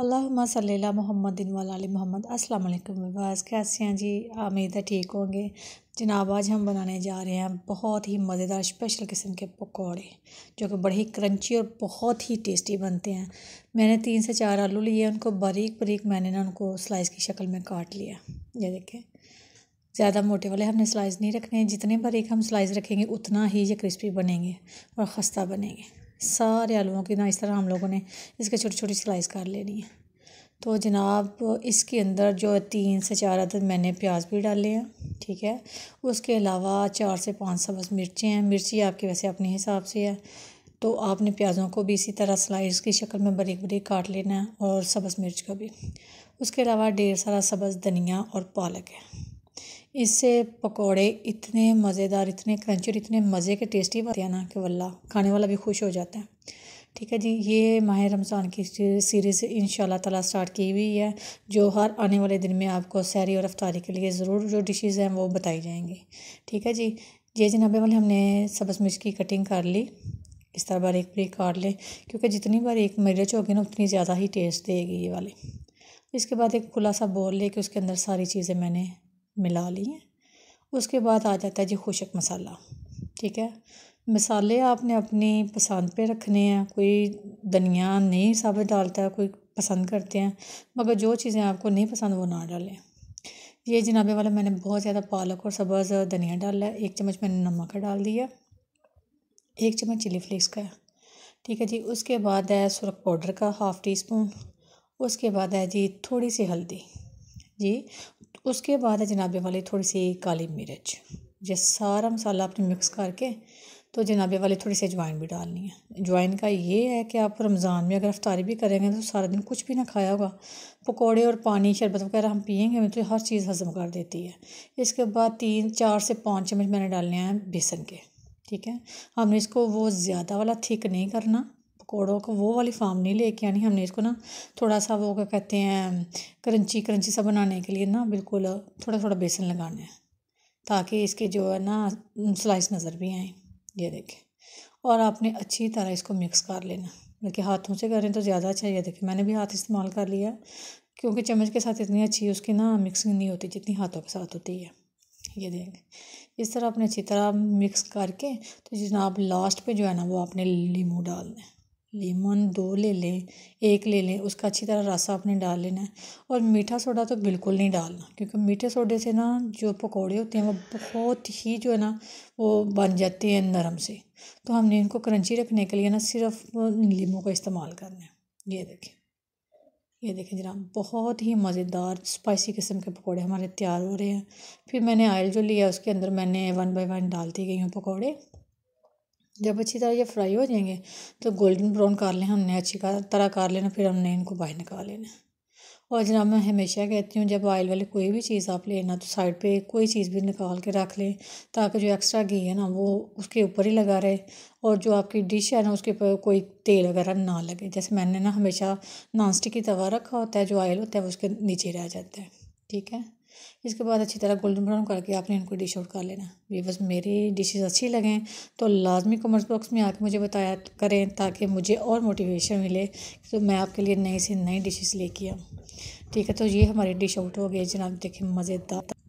अल्लाहुम्मा सल्ला मोहम्मद वाल मोहम्मद अस्सलाम वालेकुम बस कैसे हैं जी उम्मीद है ठीक होंगे जनाब आज हम बनाने जा रहे हैं बहुत ही मज़ेदार स्पेशल किस्म के पकौड़े जो कि बड़े ही क्रंची और बहुत ही टेस्टी बनते हैं मैंने तीन से चार आलू लिए उनको बारीक बारीक मैंने ना उनको स्लाइस की शक्ल में काट लिया ये देखें ज़्यादा मोटे वाले हमने स्लाइस नहीं रखने जितने बारीक हम स्लाइस रखेंगे उतना ही ये क्रिस्पी बनेंगे और खस्ता बनेंगे सारे आलुओं की ना इस तरह हम लोगों ने इसके छोटी छोटी स्लाइस कर लेनी है तो जनाब इसके अंदर जो तीन से चार अदद मैंने प्याज भी डाले हैं ठीक है उसके अलावा चार से पाँच सब्ज़ मिर्चें हैं मिर्ची आपकी वैसे अपने हिसाब से है तो आपने प्याज़ों को भी इसी तरह स्लाइस की शक्ल में बरीक बरीक काट लेना है और सब्ज़ मिर्च का भी उसके अलावा ढेर सारा सब्ज़ धनिया और पालक है इससे पकोड़े इतने मज़ेदार इतने क्रंची और इतने मज़े के टेस्टी बनते हैं ना कि वल्ला खाने वाला भी खुश हो जाता है ठीक है जी ये माह रमज़ान की सीरीज़ इन ताला स्टार्ट की हुई है जो हर आने वाले दिन में आपको सैरी और रफ्तारी के लिए ज़रूर जो डिशेज़ हैं वो बताई जाएंगी ठीक है जी ये जनाबे वाले हमने सब्ज़ मिर्च की कटिंग कर ली इस तरह बारीक बारीक काट लें क्योंकि जितनी बार एक मिर्च होगी ना उतनी ज़्यादा ही टेस्ट देगी ये वाली इसके बाद एक खुला सा ले कि उसके अंदर सारी चीज़ें मैंने मिला लिए उसके बाद आ जाता है जी खुशक मसाला ठीक है मसाले आपने अपनी पसंद पे रखने हैं कोई धनिया नहीं साबित डालता है कोई पसंद करते हैं मगर जो चीज़ें आपको नहीं पसंद वो ना डालें ये जनाबे वाला मैंने बहुत ज़्यादा पालक और सब्ज़ धनिया डाला है एक चम्मच मैंने नमक का डाल दिया एक चम्मच चिली फ्लेक्स का ठीक है जी उसके बाद है सुरख पाउडर का हाफ़ टी स्पून उसके बाद है जी थोड़ी सी हल्दी जी उसके बाद है जनाबे वाली थोड़ी सी काली मिर्च ये सारा मसाला आपने मिक्स करके तो जनाबे वाले थोड़ी सी अजवाइन भी डालनी है अजवाइन का ये है कि आप रमज़ान में अगर अफ्तारी भी करेंगे तो सारा दिन कुछ भी ना खाया होगा पकौड़े और पानी शरबत वगैरह हम पियेंगे तो हर चीज़ हज़म कर देती है इसके बाद तीन चार से पाँच चम्मच मैंने डालने हैं बेसन के ठीक है हमने इसको वो ज़्यादा वाला थिक नहीं करना पकौड़ों को वो वाली फार्म नहीं लेके आनी हमने इसको ना थोड़ा सा वो क्या कहते हैं क्रंची क्रंची सा बनाने के लिए ना बिल्कुल थोड़ा थोड़ा बेसन लगाना है ताकि इसके जो है ना स्लाइस नज़र भी आए ये देखें और आपने अच्छी तरह इसको मिक्स कर लेना बल्कि हाथों से करें तो ज़्यादा अच्छा ये देखें मैंने भी हाथ इस्तेमाल कर लिया क्योंकि चम्मच के साथ इतनी अच्छी उसकी ना मिक्सिंग नहीं होती जितनी हाथों के साथ होती है ये देखें इस तरह आपने अच्छी तरह मिक्स करके तो आप लास्ट पे जो है ना वो आपने लीमू डालना है लेमन दो ले लें एक ले लें उसका अच्छी तरह रसा आपने डाल लेना है और मीठा सोडा तो बिल्कुल नहीं डालना क्योंकि मीठे सोडे से ना जो पकौड़े होते हैं वो बहुत ही जो है ना वो बन जाते हैं नरम से तो हमने इनको क्रंची रखने के लिए ना सिर्फ नींबू का इस्तेमाल करना है ये देखें ये देखें जनाब बहुत ही मज़ेदार स्पाइसी किस्म के पकौड़े हमारे तैयार हो रहे हैं फिर मैंने आयल जो लिया उसके अंदर मैंने वन बाई वन डालती गई हूँ पकौड़े जब अच्छी तरह ये फ्राई हो जाएंगे तो गोल्डन ब्राउन कर लें हमने अच्छी तरह कर लेना फिर हमने इनको बाहर निकाल लेना और जना मैं हमेशा कहती हूँ जब ऑयल वाली कोई भी चीज़ आप लेना तो साइड पे कोई चीज़ भी निकाल के रख लें ताकि जो एक्स्ट्रा घी है ना वो उसके ऊपर ही लगा रहे और जो आपकी डिश है ना उसके ऊपर कोई तेल वगैरह ना लगे जैसे मैंने ना हमेशा नॉन की तवा रखा होता है जो ऑयल होता है वो उसके नीचे रह जाता है ठीक है इसके बाद अच्छी तरह गोल्डन ब्राउन करके आपने इनको डिश आउट कर लेना ये बस मेरी डिशेस अच्छी लगें तो लाजमी कमेंट्स बॉक्स में आके मुझे बताया करें ताकि मुझे और मोटिवेशन मिले तो मैं आपके लिए नई से नई डिशेस लेके आऊँ ठीक है तो ये हमारी डिश आउट हो गई जनाब देखें मज़ेदार